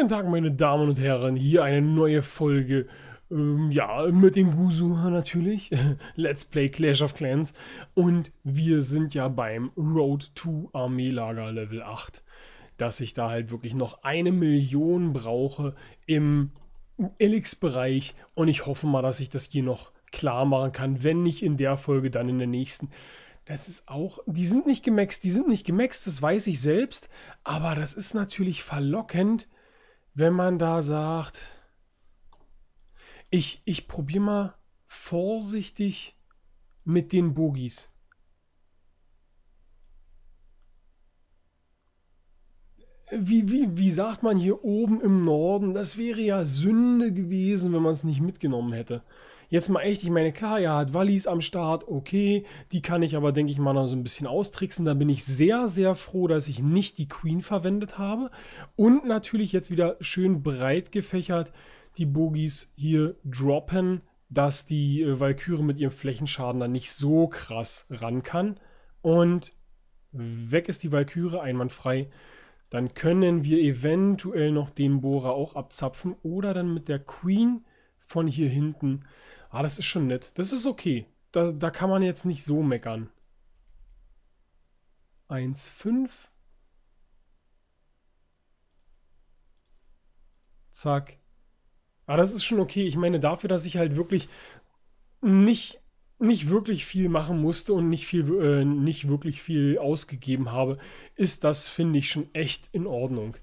Guten Tag, meine Damen und Herren. Hier eine neue Folge. Ähm, ja, mit dem Gusuha natürlich. Let's Play Clash of Clans. Und wir sind ja beim Road to Armeelager Level 8. Dass ich da halt wirklich noch eine Million brauche im Elix-Bereich. Und ich hoffe mal, dass ich das hier noch klar machen kann. Wenn nicht in der Folge, dann in der nächsten. Das ist auch, die sind nicht gemaxt, die sind nicht gemaxt, das weiß ich selbst, aber das ist natürlich verlockend, wenn man da sagt, ich, ich probiere mal vorsichtig mit den Bogies. Wie, wie, wie sagt man hier oben im Norden, das wäre ja Sünde gewesen, wenn man es nicht mitgenommen hätte. Jetzt mal echt, ich meine, klar, er hat Wallis am Start, okay, die kann ich aber, denke ich mal, noch so ein bisschen austricksen. Da bin ich sehr, sehr froh, dass ich nicht die Queen verwendet habe. Und natürlich jetzt wieder schön breit gefächert die Bogies hier droppen, dass die äh, Valkyrie mit ihrem Flächenschaden dann nicht so krass ran kann. Und weg ist die Valkyrie einwandfrei. Dann können wir eventuell noch den Bohrer auch abzapfen oder dann mit der Queen von hier hinten Ah, das ist schon nett. Das ist okay. Da, da kann man jetzt nicht so meckern. 1,5. Zack. Ah, das ist schon okay. Ich meine, dafür, dass ich halt wirklich nicht, nicht wirklich viel machen musste und nicht, viel, äh, nicht wirklich viel ausgegeben habe, ist das, finde ich, schon echt in Ordnung.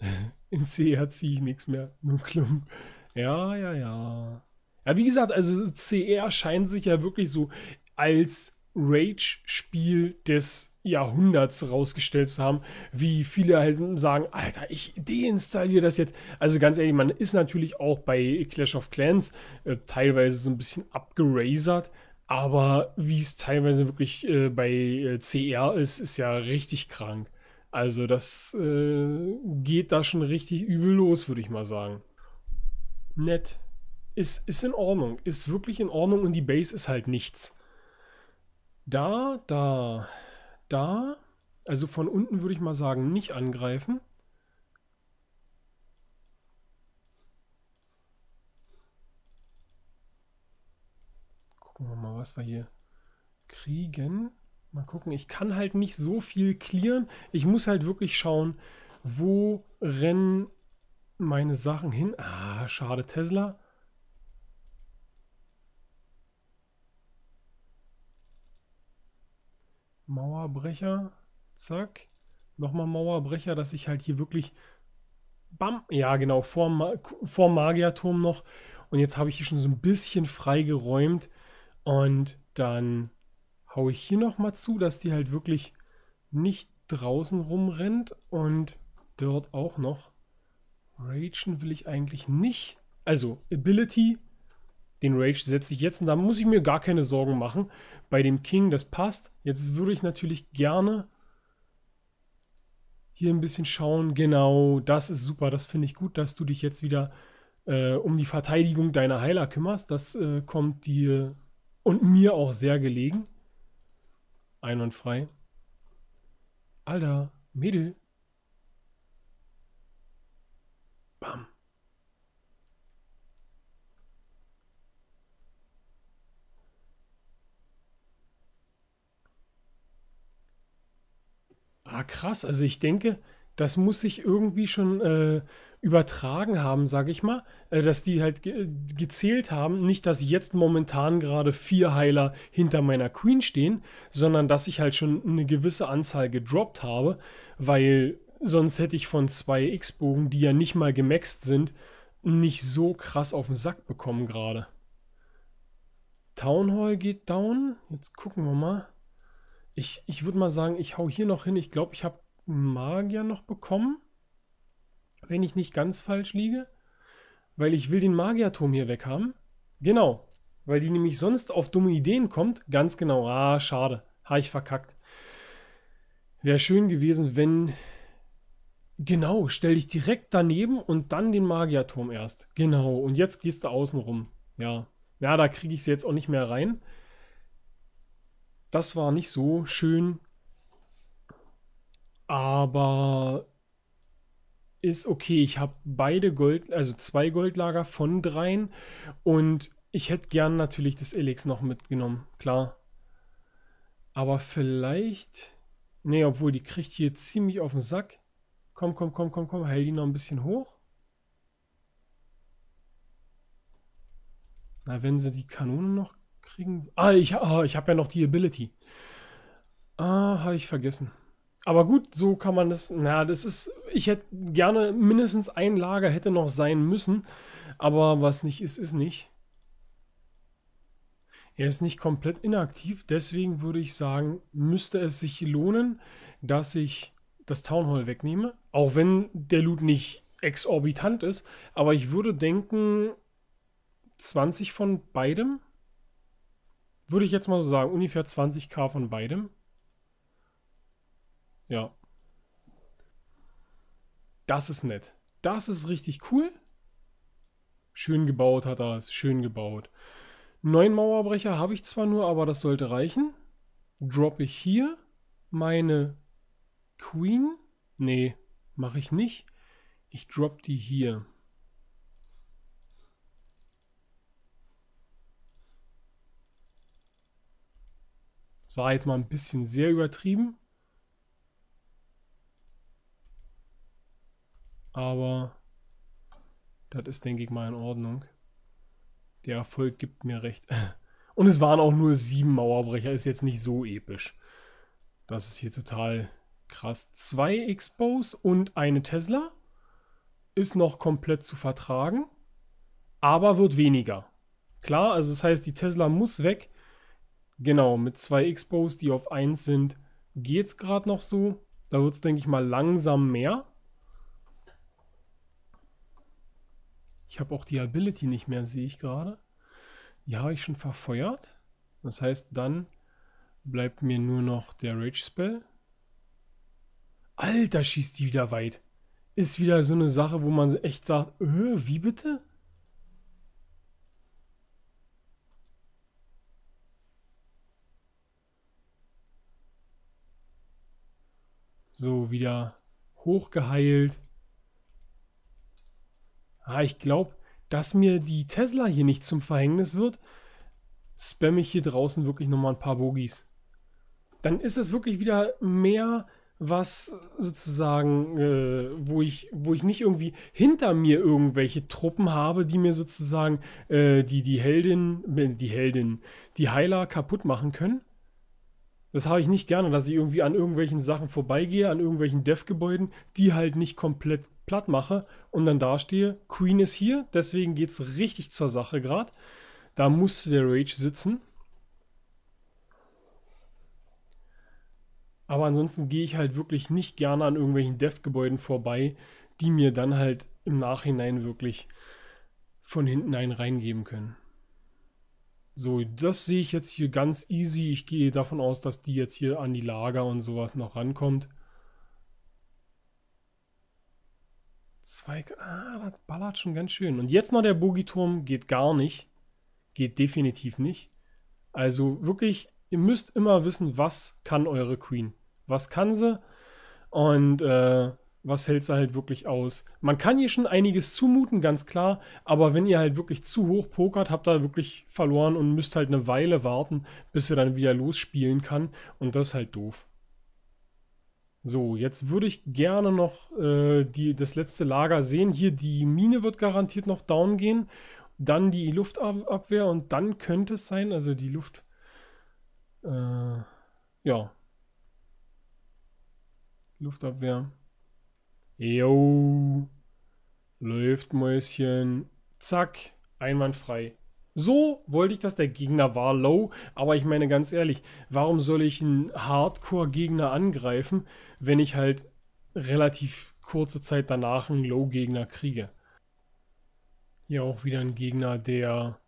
In CR ziehe ich nichts mehr. Nur Klump. Ja, ja, ja. Ja, wie gesagt, also CR scheint sich ja wirklich so als Rage-Spiel des Jahrhunderts rausgestellt zu haben, wie viele halt sagen, Alter, ich deinstalliere das jetzt. Also ganz ehrlich, man ist natürlich auch bei Clash of Clans äh, teilweise so ein bisschen abgerasert, aber wie es teilweise wirklich äh, bei äh, CR ist, ist ja richtig krank. Also das äh, geht da schon richtig übel los, würde ich mal sagen. Nett. Ist, ist in Ordnung. Ist wirklich in Ordnung und die Base ist halt nichts. Da, da, da. Also von unten würde ich mal sagen, nicht angreifen. Gucken wir mal, was wir hier kriegen. Mal gucken, ich kann halt nicht so viel clearen. Ich muss halt wirklich schauen, wo rennen meine Sachen hin. Ah, schade, Tesla. Mauerbrecher. Zack. Nochmal Mauerbrecher, dass ich halt hier wirklich. Bam! Ja, genau, vor, Ma vor Magierturm noch. Und jetzt habe ich hier schon so ein bisschen freigeräumt. Und dann haue ich hier nochmal zu, dass die halt wirklich nicht draußen rumrennt. Und dort auch noch. Ragen will ich eigentlich nicht. Also, Ability den Rage setze ich jetzt und da muss ich mir gar keine Sorgen machen. Bei dem King, das passt. Jetzt würde ich natürlich gerne hier ein bisschen schauen. Genau, das ist super. Das finde ich gut, dass du dich jetzt wieder äh, um die Verteidigung deiner Heiler kümmerst. Das äh, kommt dir und mir auch sehr gelegen. Einwandfrei. Alter, Mädel, krass. Also ich denke, das muss sich irgendwie schon äh, übertragen haben, sage ich mal, äh, dass die halt ge gezählt haben, nicht, dass jetzt momentan gerade vier Heiler hinter meiner Queen stehen, sondern dass ich halt schon eine gewisse Anzahl gedroppt habe, weil sonst hätte ich von zwei X-Bogen, die ja nicht mal gemaxt sind, nicht so krass auf den Sack bekommen gerade. Town Hall geht down. Jetzt gucken wir mal. Ich, ich würde mal sagen, ich hau hier noch hin. Ich glaube, ich habe Magier noch bekommen. Wenn ich nicht ganz falsch liege. Weil ich will den Magierturm hier weg haben. Genau. Weil die nämlich sonst auf dumme Ideen kommt. Ganz genau. Ah, schade. Habe ich verkackt. Wäre schön gewesen, wenn... Genau, stell dich direkt daneben und dann den Magierturm erst. Genau, und jetzt gehst du außen rum. Ja, ja da kriege ich sie jetzt auch nicht mehr rein. Das war nicht so schön, aber ist okay. Ich habe beide Gold, also zwei Goldlager von dreien und ich hätte gern natürlich das Elix noch mitgenommen, klar. Aber vielleicht, nee, obwohl die kriegt hier ziemlich auf den Sack. Komm, komm, komm, komm, komm, heil die noch ein bisschen hoch. Na, wenn sie die Kanone noch kriegen. Ah, ich, ah, ich habe ja noch die Ability. Ah, habe ich vergessen. Aber gut, so kann man das. Na, das ist. Ich hätte gerne mindestens ein Lager hätte noch sein müssen. Aber was nicht ist, ist nicht. Er ist nicht komplett inaktiv. Deswegen würde ich sagen, müsste es sich lohnen, dass ich das Town Hall wegnehme. Auch wenn der Loot nicht exorbitant ist. Aber ich würde denken, 20 von beidem. Würde ich jetzt mal so sagen, ungefähr 20k von beidem. Ja. Das ist nett. Das ist richtig cool. Schön gebaut hat er es, schön gebaut. Neun Mauerbrecher habe ich zwar nur, aber das sollte reichen. Droppe ich hier meine Queen. Nee, mache ich nicht. Ich drop die hier. war jetzt mal ein bisschen sehr übertrieben. Aber das ist, denke ich mal, in Ordnung. Der Erfolg gibt mir recht. Und es waren auch nur sieben Mauerbrecher. Ist jetzt nicht so episch. Das ist hier total krass. Zwei Expos und eine Tesla ist noch komplett zu vertragen, aber wird weniger. Klar, also das heißt, die Tesla muss weg, Genau, mit zwei Expos, die auf 1 sind, geht es gerade noch so. Da wird es, denke ich mal, langsam mehr. Ich habe auch die Ability nicht mehr, sehe ich gerade. Die habe ich schon verfeuert. Das heißt, dann bleibt mir nur noch der Rage-Spell. Alter, schießt die wieder weit. Ist wieder so eine Sache, wo man echt sagt, öh, wie bitte? So, wieder hochgeheilt. Ah, ich glaube, dass mir die Tesla hier nicht zum Verhängnis wird, spamme ich hier draußen wirklich nochmal ein paar Bogies. Dann ist es wirklich wieder mehr, was sozusagen, äh, wo, ich, wo ich nicht irgendwie hinter mir irgendwelche Truppen habe, die mir sozusagen äh, die, die Heldin, äh, die Heldin, die Heiler kaputt machen können. Das habe ich nicht gerne, dass ich irgendwie an irgendwelchen Sachen vorbeigehe, an irgendwelchen Dev-Gebäuden, die halt nicht komplett platt mache und dann dastehe. Queen ist hier, deswegen geht es richtig zur Sache gerade. Da muss der Rage sitzen. Aber ansonsten gehe ich halt wirklich nicht gerne an irgendwelchen Dev-Gebäuden vorbei, die mir dann halt im Nachhinein wirklich von hinten einen reingeben können. So, das sehe ich jetzt hier ganz easy. Ich gehe davon aus, dass die jetzt hier an die Lager und sowas noch rankommt. Zwei, ah, das ballert schon ganz schön. Und jetzt noch der Bogiturm geht gar nicht. Geht definitiv nicht. Also wirklich, ihr müsst immer wissen, was kann eure Queen. Was kann sie? Und äh, was hältst du halt wirklich aus? Man kann hier schon einiges zumuten, ganz klar, aber wenn ihr halt wirklich zu hoch pokert, habt ihr wirklich verloren und müsst halt eine Weile warten, bis ihr dann wieder losspielen kann und das ist halt doof. So, jetzt würde ich gerne noch äh, die, das letzte Lager sehen. Hier die Mine wird garantiert noch down gehen, dann die Luftabwehr und dann könnte es sein, also die Luft... Äh, ja. Luftabwehr. Jo. Läuft, Mäuschen. Zack. Einwandfrei. So wollte ich dass Der Gegner war low. Aber ich meine ganz ehrlich, warum soll ich einen Hardcore-Gegner angreifen, wenn ich halt relativ kurze Zeit danach einen Low-Gegner kriege? Hier auch wieder ein Gegner, der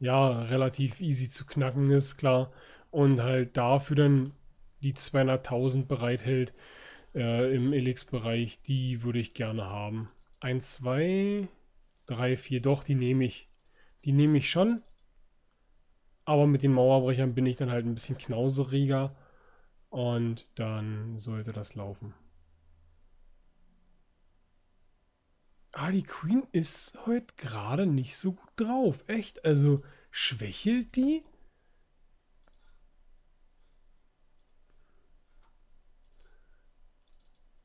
ja relativ easy zu knacken ist, klar. Und halt dafür dann die 200.000 bereithält äh, im Elix-Bereich, die würde ich gerne haben. 1, 2, 3, 4, doch, die nehme ich. Die nehme ich schon. Aber mit den Mauerbrechern bin ich dann halt ein bisschen knauseriger. Und dann sollte das laufen. Ah, die Queen ist heute gerade nicht so gut drauf. Echt, also schwächelt die?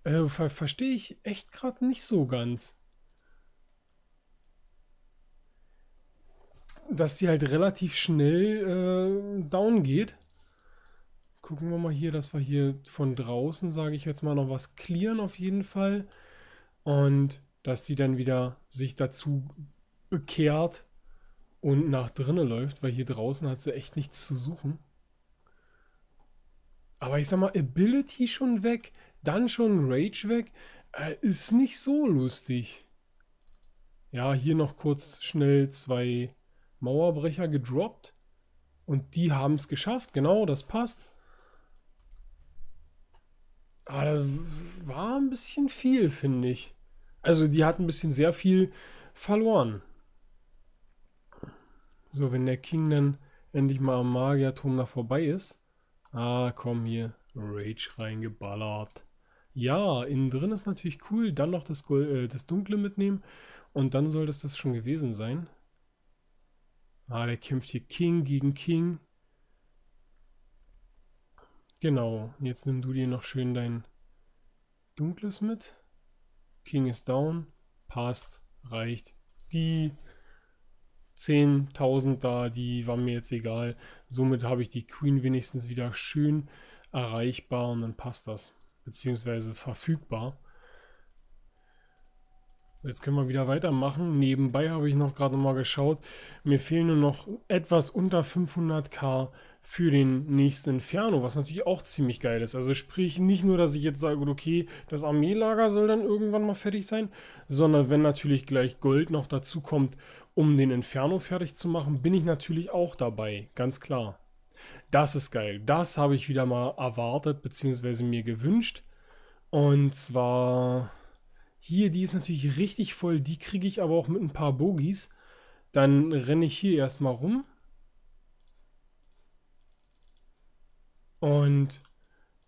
Äh, ver Verstehe ich echt gerade nicht so ganz. Dass die halt relativ schnell äh, down geht. Gucken wir mal hier, dass wir hier von draußen, sage ich jetzt mal, noch was clearen auf jeden Fall. Und dass sie dann wieder sich dazu bekehrt und nach drinnen läuft, weil hier draußen hat sie echt nichts zu suchen. Aber ich sag mal, Ability schon weg. Dann schon Rage weg. Äh, ist nicht so lustig. Ja, hier noch kurz schnell zwei Mauerbrecher gedroppt. Und die haben es geschafft. Genau, das passt. Aber ah, das war ein bisschen viel, finde ich. Also die hat ein bisschen sehr viel verloren. So, wenn der King dann endlich mal am Magierturm da vorbei ist. Ah, komm hier. Rage reingeballert. Ja, innen drin ist natürlich cool. Dann noch das, Gold, äh, das Dunkle mitnehmen. Und dann soll das das schon gewesen sein. Ah, der kämpft hier King gegen King. Genau. Jetzt nimm du dir noch schön dein Dunkles mit. King ist down. Passt. Reicht. Die 10.000 da, die waren mir jetzt egal. Somit habe ich die Queen wenigstens wieder schön erreichbar und dann passt das beziehungsweise verfügbar. Jetzt können wir wieder weitermachen. Nebenbei habe ich noch gerade mal geschaut. Mir fehlen nur noch etwas unter 500k für den nächsten Inferno, was natürlich auch ziemlich geil ist. Also sprich, nicht nur, dass ich jetzt sage, okay, das Armeelager soll dann irgendwann mal fertig sein, sondern wenn natürlich gleich Gold noch dazu kommt, um den Inferno fertig zu machen, bin ich natürlich auch dabei, ganz klar. Das ist geil. Das habe ich wieder mal erwartet, beziehungsweise mir gewünscht. Und zwar hier, die ist natürlich richtig voll. Die kriege ich aber auch mit ein paar Bogies. Dann renne ich hier erstmal rum. Und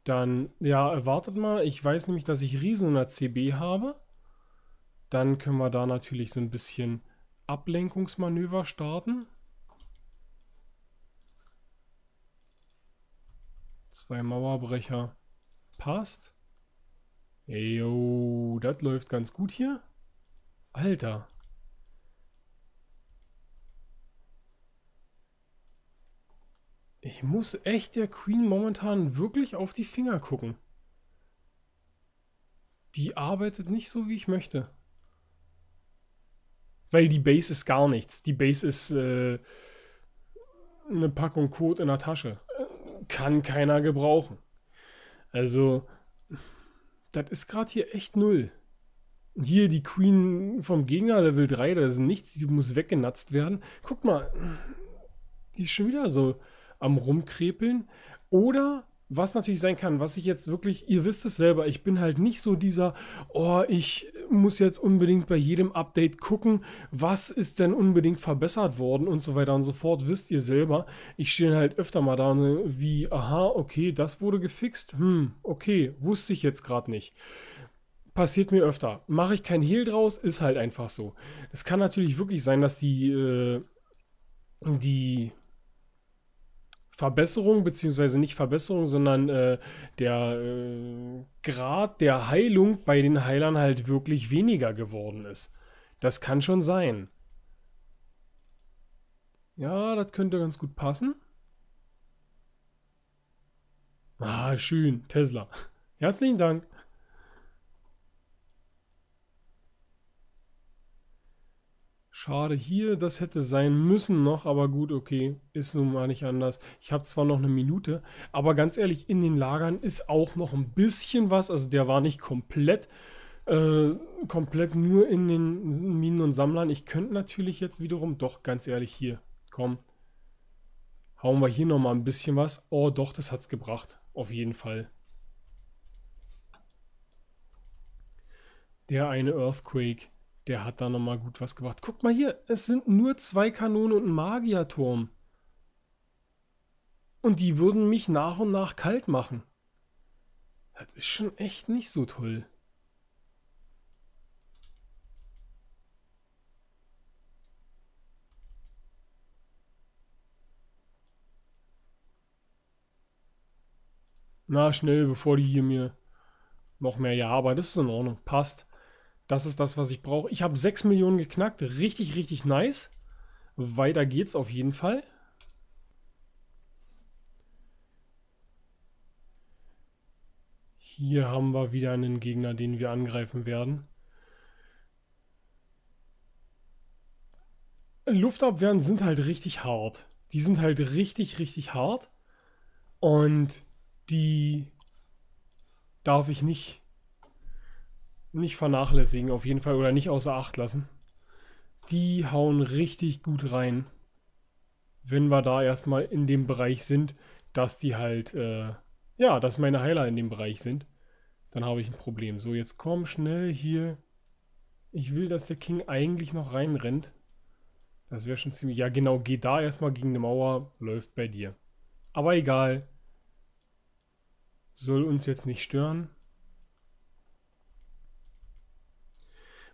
dann, ja, erwartet mal. Ich weiß nämlich, dass ich Riesen in der CB habe. Dann können wir da natürlich so ein bisschen Ablenkungsmanöver starten. Zwei Mauerbrecher. Passt. Jo, das läuft ganz gut hier. Alter. Ich muss echt der Queen momentan wirklich auf die Finger gucken. Die arbeitet nicht so, wie ich möchte. Weil die Base ist gar nichts. Die Base ist äh, eine Packung Code in der Tasche kann keiner gebrauchen. Also, das ist gerade hier echt null. Hier die Queen vom Gegner Level 3, da ist nichts, die muss weggenatzt werden. Guck mal, die ist schon wieder so am rumkrepeln. Oder was natürlich sein kann, was ich jetzt wirklich, ihr wisst es selber, ich bin halt nicht so dieser, oh, ich muss jetzt unbedingt bei jedem Update gucken, was ist denn unbedingt verbessert worden und so weiter und so fort. Wisst ihr selber, ich stehe halt öfter mal da wie, aha, okay, das wurde gefixt. Hm, okay, wusste ich jetzt gerade nicht passiert mir öfter. Mache ich kein Hehl draus, ist halt einfach so. Es kann natürlich wirklich sein, dass die, äh, die Verbesserung, beziehungsweise nicht Verbesserung, sondern äh, der äh, Grad der Heilung bei den Heilern halt wirklich weniger geworden ist. Das kann schon sein. Ja, das könnte ganz gut passen. Ah, schön, Tesla. Herzlichen Dank. Schade hier, das hätte sein müssen noch, aber gut, okay, ist nun mal nicht anders. Ich habe zwar noch eine Minute, aber ganz ehrlich, in den Lagern ist auch noch ein bisschen was. Also der war nicht komplett, äh, komplett nur in den Minen und Sammlern. Ich könnte natürlich jetzt wiederum, doch, ganz ehrlich, hier, komm, hauen wir hier nochmal ein bisschen was. Oh, doch, das hat's gebracht, auf jeden Fall. Der eine Earthquake. Der hat da nochmal gut was gemacht. Guck mal hier, es sind nur zwei Kanonen und ein Magierturm. Und die würden mich nach und nach kalt machen. Das ist schon echt nicht so toll. Na, schnell, bevor die hier mir noch mehr... Ja, aber das ist in Ordnung. Passt. Das ist das, was ich brauche. Ich habe 6 Millionen geknackt. Richtig, richtig nice. Weiter geht's auf jeden Fall. Hier haben wir wieder einen Gegner, den wir angreifen werden. Luftabwehren sind halt richtig hart. Die sind halt richtig, richtig hart. Und die darf ich nicht nicht vernachlässigen auf jeden Fall oder nicht außer Acht lassen. Die hauen richtig gut rein, wenn wir da erstmal in dem Bereich sind, dass die halt, äh, ja, dass meine Heiler in dem Bereich sind. Dann habe ich ein Problem. So, jetzt komm schnell hier. Ich will, dass der King eigentlich noch reinrennt. Das wäre schon ziemlich... Ja, genau, geh da erstmal gegen eine Mauer, läuft bei dir. Aber egal. Soll uns jetzt nicht stören.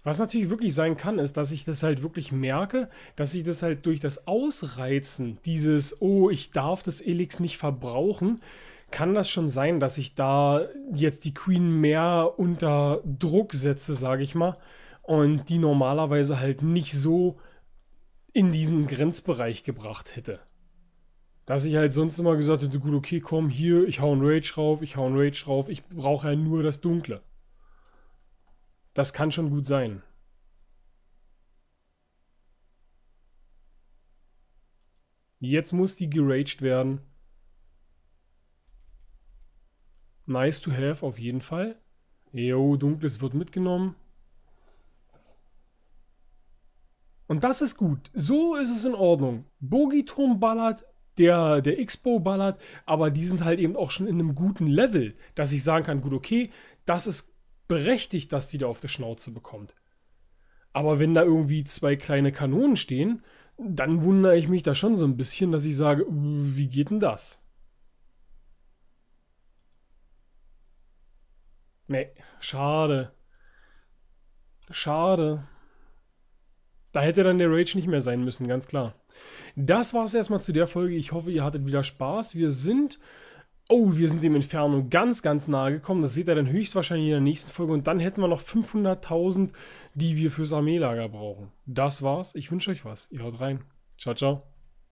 Was natürlich wirklich sein kann, ist, dass ich das halt wirklich merke, dass ich das halt durch das Ausreizen dieses, oh, ich darf das Elix nicht verbrauchen, kann das schon sein, dass ich da jetzt die Queen mehr unter Druck setze, sage ich mal, und die normalerweise halt nicht so in diesen Grenzbereich gebracht hätte. Dass ich halt sonst immer gesagt hätte, gut, okay, komm, hier, ich hau ein Rage rauf, ich hau ein Rage rauf, ich brauche ja nur das Dunkle. Das kann schon gut sein. Jetzt muss die geraged werden. Nice to have, auf jeden Fall. Jo, dunkles wird mitgenommen. Und das ist gut. So ist es in Ordnung. Bogiturm ballert, der, der Expo ballert, aber die sind halt eben auch schon in einem guten Level, dass ich sagen kann, gut, okay, das ist berechtigt, dass die da auf der Schnauze bekommt. Aber wenn da irgendwie zwei kleine Kanonen stehen, dann wundere ich mich da schon so ein bisschen, dass ich sage, äh, wie geht denn das? Nee, schade. Schade. Da hätte dann der Rage nicht mehr sein müssen, ganz klar. Das war es erstmal zu der Folge. Ich hoffe, ihr hattet wieder Spaß. Wir sind Oh, wir sind dem Inferno ganz, ganz nahe gekommen. Das seht ihr dann höchstwahrscheinlich in der nächsten Folge. Und dann hätten wir noch 500.000, die wir fürs Armeelager brauchen. Das war's. Ich wünsche euch was. Ihr haut rein. Ciao, ciao.